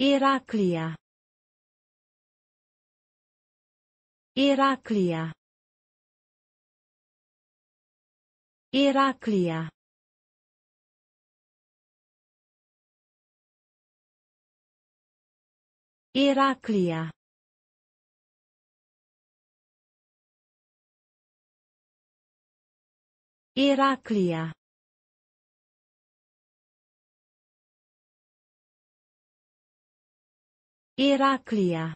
Eraclia. Eraclia. Eraclia. Eraclia. Eraclia. Heráclia